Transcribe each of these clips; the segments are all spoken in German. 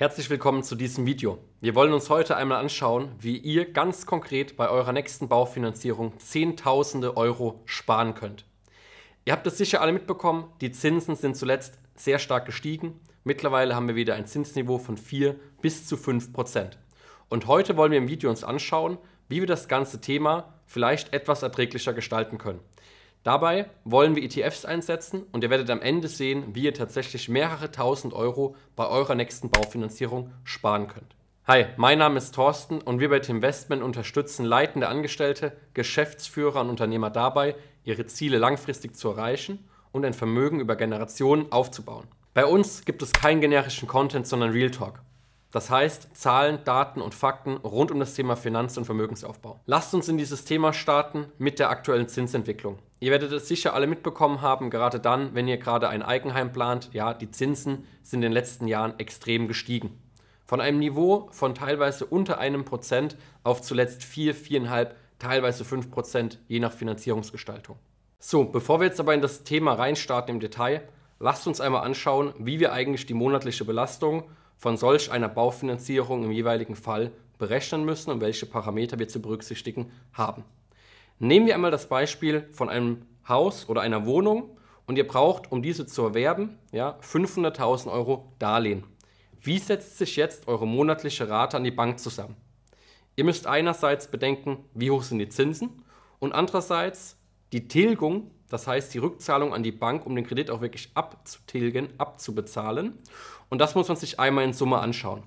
Herzlich willkommen zu diesem Video. Wir wollen uns heute einmal anschauen, wie ihr ganz konkret bei eurer nächsten Baufinanzierung Zehntausende Euro sparen könnt. Ihr habt es sicher alle mitbekommen, die Zinsen sind zuletzt sehr stark gestiegen. Mittlerweile haben wir wieder ein Zinsniveau von 4 bis zu 5 Prozent. Und heute wollen wir im Video uns anschauen, wie wir das ganze Thema vielleicht etwas erträglicher gestalten können. Dabei wollen wir ETFs einsetzen und ihr werdet am Ende sehen, wie ihr tatsächlich mehrere tausend Euro bei eurer nächsten Baufinanzierung sparen könnt. Hi, mein Name ist Thorsten und wir bei Teamvestment unterstützen leitende Angestellte, Geschäftsführer und Unternehmer dabei, ihre Ziele langfristig zu erreichen und ein Vermögen über Generationen aufzubauen. Bei uns gibt es keinen generischen Content, sondern Real Talk. Das heißt Zahlen, Daten und Fakten rund um das Thema Finanz- und Vermögensaufbau. Lasst uns in dieses Thema starten mit der aktuellen Zinsentwicklung. Ihr werdet es sicher alle mitbekommen haben, gerade dann, wenn ihr gerade ein Eigenheim plant, ja, die Zinsen sind in den letzten Jahren extrem gestiegen. Von einem Niveau von teilweise unter einem Prozent auf zuletzt 4, 4,5, teilweise 5 Prozent, je nach Finanzierungsgestaltung. So, bevor wir jetzt aber in das Thema reinstarten im Detail, lasst uns einmal anschauen, wie wir eigentlich die monatliche Belastung von solch einer Baufinanzierung im jeweiligen Fall berechnen müssen und welche Parameter wir zu berücksichtigen haben. Nehmen wir einmal das Beispiel von einem Haus oder einer Wohnung und ihr braucht, um diese zu erwerben, ja, 500.000 Euro Darlehen. Wie setzt sich jetzt eure monatliche Rate an die Bank zusammen? Ihr müsst einerseits bedenken, wie hoch sind die Zinsen und andererseits die Tilgung, das heißt die Rückzahlung an die Bank, um den Kredit auch wirklich abzutilgen, abzubezahlen. Und das muss man sich einmal in Summe anschauen.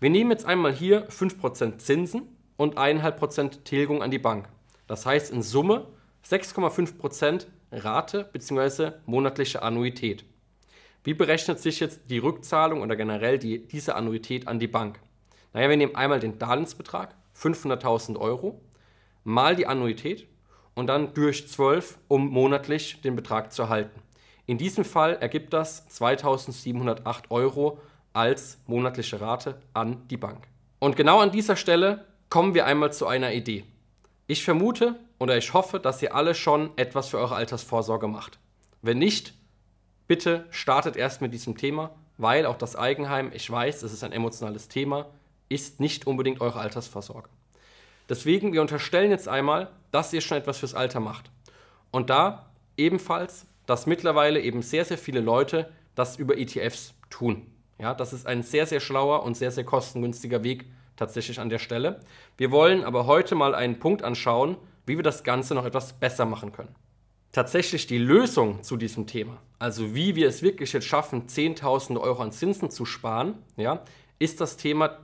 Wir nehmen jetzt einmal hier 5% Zinsen und 1,5% Tilgung an die Bank. Das heißt in Summe 6,5% Rate bzw. monatliche Annuität. Wie berechnet sich jetzt die Rückzahlung oder generell die, diese Annuität an die Bank? Naja, wir nehmen einmal den Darlehensbetrag, 500.000 Euro, mal die Annuität und dann durch 12, um monatlich den Betrag zu erhalten. In diesem Fall ergibt das 2.708 Euro als monatliche Rate an die Bank. Und genau an dieser Stelle kommen wir einmal zu einer Idee. Ich vermute oder ich hoffe, dass ihr alle schon etwas für eure Altersvorsorge macht. Wenn nicht, bitte startet erst mit diesem Thema, weil auch das Eigenheim, ich weiß, es ist ein emotionales Thema, ist nicht unbedingt eure Altersvorsorge. Deswegen, wir unterstellen jetzt einmal, dass ihr schon etwas fürs Alter macht. Und da ebenfalls, dass mittlerweile eben sehr, sehr viele Leute das über ETFs tun. Ja, das ist ein sehr, sehr schlauer und sehr, sehr kostengünstiger Weg, tatsächlich an der Stelle. Wir wollen aber heute mal einen Punkt anschauen, wie wir das Ganze noch etwas besser machen können. Tatsächlich die Lösung zu diesem Thema, also wie wir es wirklich jetzt schaffen, 10.000 Euro an Zinsen zu sparen, ja, ist das Thema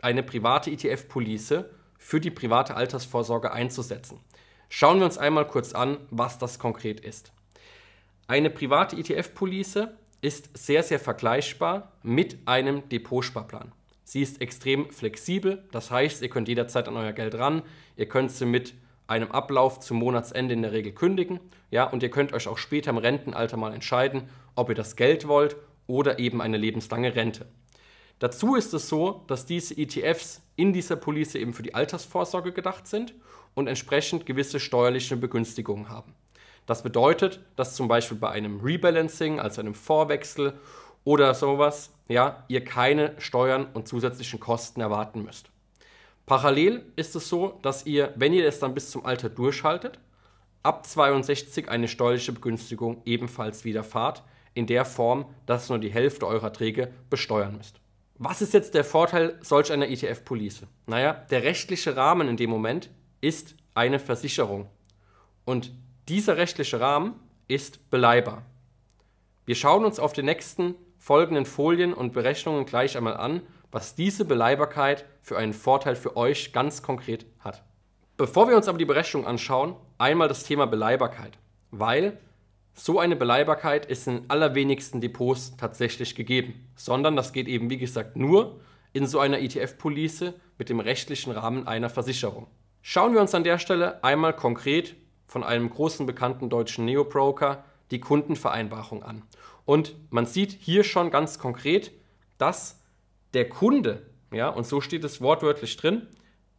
eine private ETF-Police für die private Altersvorsorge einzusetzen. Schauen wir uns einmal kurz an, was das konkret ist. Eine private ETF-Police ist sehr, sehr vergleichbar mit einem Depotsparplan. Sie ist extrem flexibel, das heißt, ihr könnt jederzeit an euer Geld ran, ihr könnt sie mit einem Ablauf zum Monatsende in der Regel kündigen, ja, und ihr könnt euch auch später im Rentenalter mal entscheiden, ob ihr das Geld wollt oder eben eine lebenslange Rente. Dazu ist es so, dass diese ETFs in dieser Police eben für die Altersvorsorge gedacht sind und entsprechend gewisse steuerliche Begünstigungen haben. Das bedeutet, dass zum Beispiel bei einem Rebalancing, also einem Vorwechsel oder sowas, ja, ihr keine Steuern und zusätzlichen Kosten erwarten müsst. Parallel ist es so, dass ihr, wenn ihr es dann bis zum Alter durchhaltet, ab 62 eine steuerliche Begünstigung ebenfalls widerfahrt, in der Form, dass nur die Hälfte eurer Erträge besteuern müsst. Was ist jetzt der Vorteil solch einer ETF-Police? Naja, der rechtliche Rahmen in dem Moment ist eine Versicherung. Und dieser rechtliche Rahmen ist beleihbar. Wir schauen uns auf den nächsten folgenden Folien und Berechnungen gleich einmal an, was diese Beleihbarkeit für einen Vorteil für euch ganz konkret hat. Bevor wir uns aber die Berechnung anschauen, einmal das Thema Beleihbarkeit, weil so eine Beleihbarkeit ist in allerwenigsten Depots tatsächlich gegeben, sondern das geht eben wie gesagt nur in so einer ETF-Police mit dem rechtlichen Rahmen einer Versicherung. Schauen wir uns an der Stelle einmal konkret von einem großen bekannten deutschen Neo-Broker die Kundenvereinbarung an und man sieht hier schon ganz konkret, dass der Kunde, ja, und so steht es wortwörtlich drin,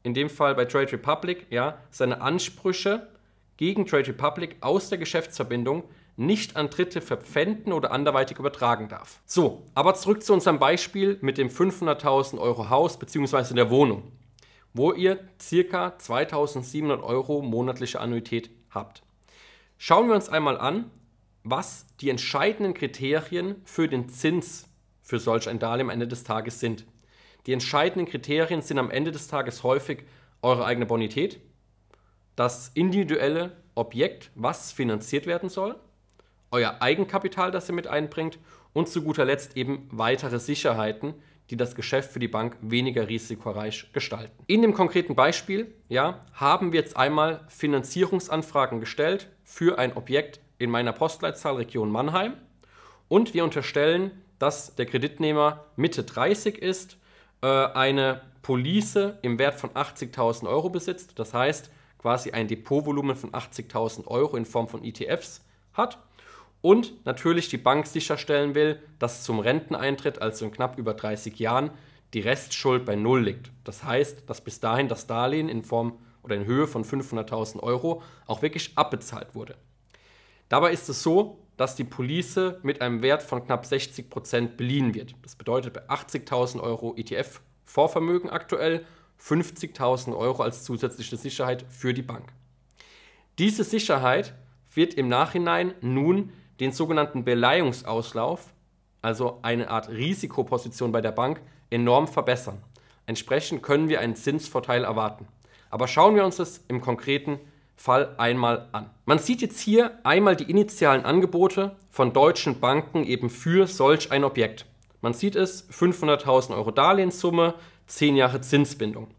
in dem Fall bei Trade Republic, ja, seine Ansprüche gegen Trade Republic aus der Geschäftsverbindung nicht an Dritte verpfänden oder anderweitig übertragen darf. So, aber zurück zu unserem Beispiel mit dem 500.000 Euro Haus bzw. der Wohnung, wo ihr ca. 2.700 Euro monatliche Annuität habt. Schauen wir uns einmal an, was die entscheidenden Kriterien für den Zins für solch ein Darlehen am Ende des Tages sind. Die entscheidenden Kriterien sind am Ende des Tages häufig eure eigene Bonität, das individuelle Objekt, was finanziert werden soll, euer Eigenkapital, das ihr mit einbringt und zu guter Letzt eben weitere Sicherheiten, die das Geschäft für die Bank weniger risikoreich gestalten. In dem konkreten Beispiel ja, haben wir jetzt einmal Finanzierungsanfragen gestellt für ein Objekt, in meiner Postleitzahl Region Mannheim und wir unterstellen, dass der Kreditnehmer Mitte 30 ist, äh, eine Police im Wert von 80.000 Euro besitzt, das heißt quasi ein Depotvolumen von 80.000 Euro in Form von ETFs hat und natürlich die Bank sicherstellen will, dass zum Renteneintritt, also in knapp über 30 Jahren, die Restschuld bei Null liegt. Das heißt, dass bis dahin das Darlehen in Form oder in Höhe von 500.000 Euro auch wirklich abbezahlt wurde. Dabei ist es so, dass die Police mit einem Wert von knapp 60% Prozent beliehen wird. Das bedeutet bei 80.000 Euro ETF-Vorvermögen aktuell 50.000 Euro als zusätzliche Sicherheit für die Bank. Diese Sicherheit wird im Nachhinein nun den sogenannten Beleihungsauslauf, also eine Art Risikoposition bei der Bank, enorm verbessern. Entsprechend können wir einen Zinsvorteil erwarten. Aber schauen wir uns das im Konkreten Fall einmal an. Man sieht jetzt hier einmal die initialen Angebote von deutschen Banken eben für solch ein Objekt. Man sieht es, 500.000 Euro Darlehenssumme, 10 Jahre Zinsbindung.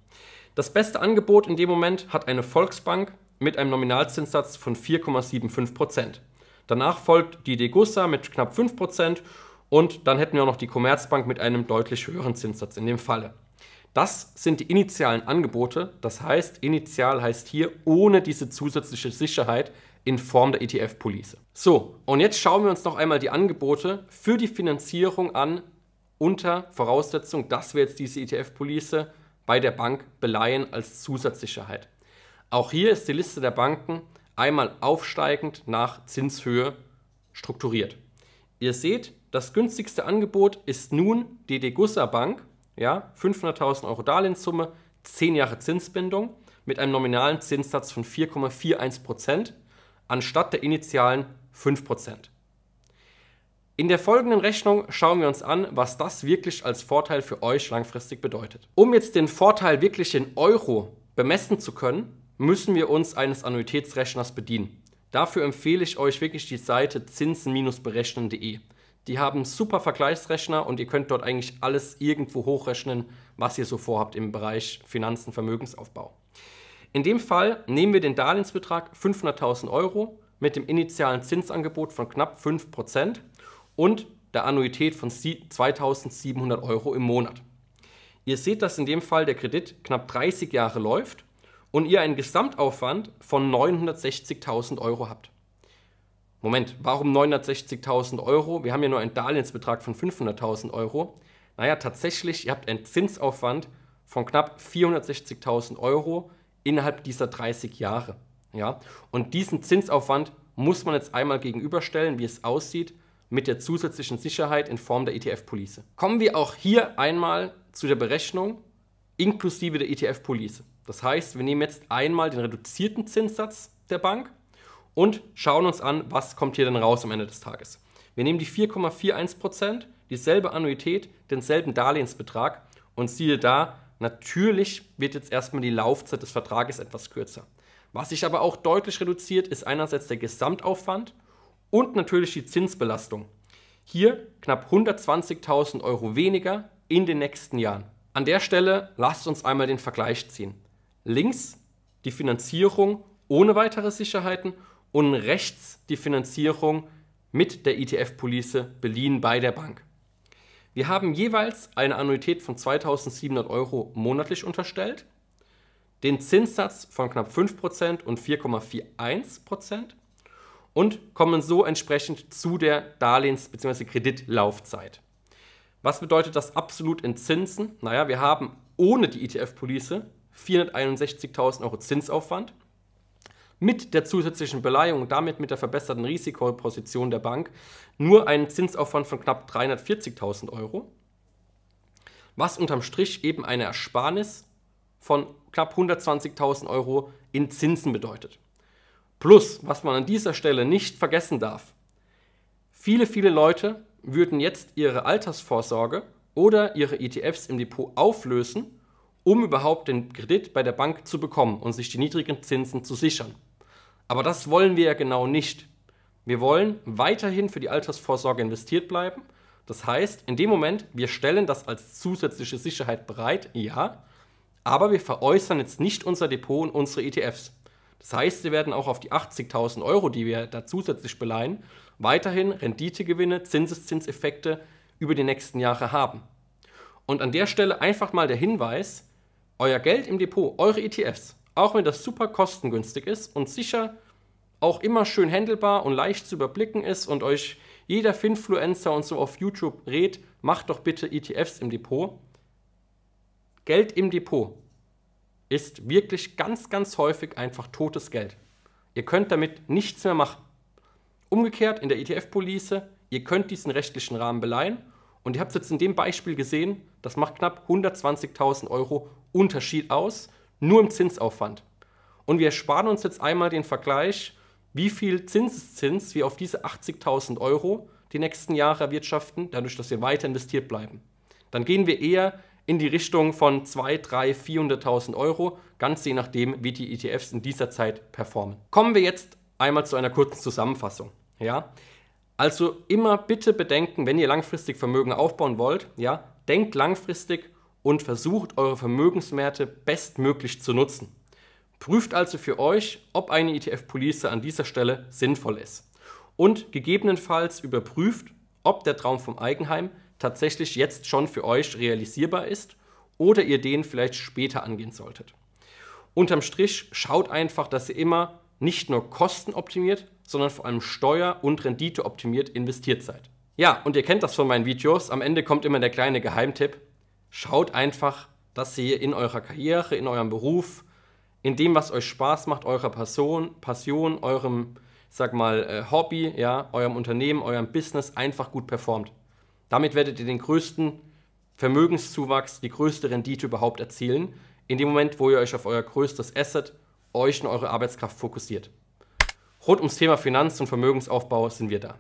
Das beste Angebot in dem Moment hat eine Volksbank mit einem Nominalzinssatz von 4,75%. Danach folgt die Degussa mit knapp 5% und dann hätten wir auch noch die Commerzbank mit einem deutlich höheren Zinssatz in dem Falle. Das sind die initialen Angebote. Das heißt, initial heißt hier ohne diese zusätzliche Sicherheit in Form der ETF-Police. So, und jetzt schauen wir uns noch einmal die Angebote für die Finanzierung an, unter Voraussetzung, dass wir jetzt diese ETF-Police bei der Bank beleihen als Zusatzsicherheit. Auch hier ist die Liste der Banken einmal aufsteigend nach Zinshöhe strukturiert. Ihr seht, das günstigste Angebot ist nun die Degussa Bank ja, 500.000 Euro Darlehenssumme, 10 Jahre Zinsbindung mit einem nominalen Zinssatz von 4,41% anstatt der initialen 5%. In der folgenden Rechnung schauen wir uns an, was das wirklich als Vorteil für euch langfristig bedeutet. Um jetzt den Vorteil wirklich in Euro bemessen zu können, müssen wir uns eines Annuitätsrechners bedienen. Dafür empfehle ich euch wirklich die Seite zinsen-berechnen.de. Die haben super Vergleichsrechner und ihr könnt dort eigentlich alles irgendwo hochrechnen, was ihr so vorhabt im Bereich Finanzen, Vermögensaufbau. In dem Fall nehmen wir den Darlehensbetrag 500.000 Euro mit dem initialen Zinsangebot von knapp 5% und der Annuität von 2.700 Euro im Monat. Ihr seht, dass in dem Fall der Kredit knapp 30 Jahre läuft und ihr einen Gesamtaufwand von 960.000 Euro habt. Moment, warum 960.000 Euro? Wir haben ja nur einen Darlehensbetrag von 500.000 Euro. Naja, tatsächlich, ihr habt einen Zinsaufwand von knapp 460.000 Euro innerhalb dieser 30 Jahre. Ja? Und diesen Zinsaufwand muss man jetzt einmal gegenüberstellen, wie es aussieht, mit der zusätzlichen Sicherheit in Form der ETF-Police. Kommen wir auch hier einmal zu der Berechnung inklusive der ETF-Police. Das heißt, wir nehmen jetzt einmal den reduzierten Zinssatz der Bank und schauen uns an, was kommt hier denn raus am Ende des Tages. Wir nehmen die 4,41%, dieselbe Annuität, denselben Darlehensbetrag und siehe da, natürlich wird jetzt erstmal die Laufzeit des Vertrages etwas kürzer. Was sich aber auch deutlich reduziert, ist einerseits der Gesamtaufwand und natürlich die Zinsbelastung. Hier knapp 120.000 Euro weniger in den nächsten Jahren. An der Stelle lasst uns einmal den Vergleich ziehen. Links die Finanzierung ohne weitere Sicherheiten und rechts die Finanzierung mit der ETF-Police beliehen bei der Bank. Wir haben jeweils eine Annuität von 2700 Euro monatlich unterstellt, den Zinssatz von knapp 5% und 4,41% und kommen so entsprechend zu der Darlehens- bzw. Kreditlaufzeit. Was bedeutet das absolut in Zinsen? Naja, wir haben ohne die ETF-Police 461.000 Euro Zinsaufwand mit der zusätzlichen Beleihung und damit mit der verbesserten Risikoposition der Bank nur einen Zinsaufwand von knapp 340.000 Euro, was unterm Strich eben eine Ersparnis von knapp 120.000 Euro in Zinsen bedeutet. Plus, was man an dieser Stelle nicht vergessen darf, viele, viele Leute würden jetzt ihre Altersvorsorge oder ihre ETFs im Depot auflösen, um überhaupt den Kredit bei der Bank zu bekommen und sich die niedrigen Zinsen zu sichern. Aber das wollen wir ja genau nicht. Wir wollen weiterhin für die Altersvorsorge investiert bleiben. Das heißt, in dem Moment, wir stellen das als zusätzliche Sicherheit bereit, ja, aber wir veräußern jetzt nicht unser Depot und unsere ETFs. Das heißt, sie werden auch auf die 80.000 Euro, die wir da zusätzlich beleihen, weiterhin Renditegewinne, Zinseszinseffekte über die nächsten Jahre haben. Und an der Stelle einfach mal der Hinweis, euer Geld im Depot, eure ETFs, auch wenn das super kostengünstig ist und sicher auch immer schön handelbar und leicht zu überblicken ist und euch jeder Finfluencer und so auf YouTube rät, macht doch bitte ETFs im Depot. Geld im Depot ist wirklich ganz, ganz häufig einfach totes Geld. Ihr könnt damit nichts mehr machen. Umgekehrt in der ETF-Police, ihr könnt diesen rechtlichen Rahmen beleihen und ihr habt es jetzt in dem Beispiel gesehen, das macht knapp 120.000 Euro Unterschied aus nur im Zinsaufwand. Und wir sparen uns jetzt einmal den Vergleich, wie viel Zinseszins wir auf diese 80.000 Euro die nächsten Jahre erwirtschaften, dadurch, dass wir weiter investiert bleiben. Dann gehen wir eher in die Richtung von 2, 3, 400.000 Euro, ganz je nachdem, wie die ETFs in dieser Zeit performen. Kommen wir jetzt einmal zu einer kurzen Zusammenfassung. Ja? Also immer bitte bedenken, wenn ihr langfristig Vermögen aufbauen wollt, ja, denkt langfristig und versucht, eure Vermögenswerte bestmöglich zu nutzen. Prüft also für euch, ob eine ETF-Police an dieser Stelle sinnvoll ist. Und gegebenenfalls überprüft, ob der Traum vom Eigenheim tatsächlich jetzt schon für euch realisierbar ist oder ihr den vielleicht später angehen solltet. Unterm Strich schaut einfach, dass ihr immer nicht nur kostenoptimiert, sondern vor allem steuer- und renditeoptimiert investiert seid. Ja, und ihr kennt das von meinen Videos, am Ende kommt immer der kleine Geheimtipp. Schaut einfach, dass ihr in eurer Karriere, in eurem Beruf, in dem, was euch Spaß macht, eurer Person, Passion, eurem, sag mal, äh, Hobby, ja, eurem Unternehmen, eurem Business einfach gut performt. Damit werdet ihr den größten Vermögenszuwachs, die größte Rendite überhaupt erzielen, in dem Moment, wo ihr euch auf euer größtes Asset, euch und eure Arbeitskraft fokussiert. Rund ums Thema Finanz- und Vermögensaufbau sind wir da.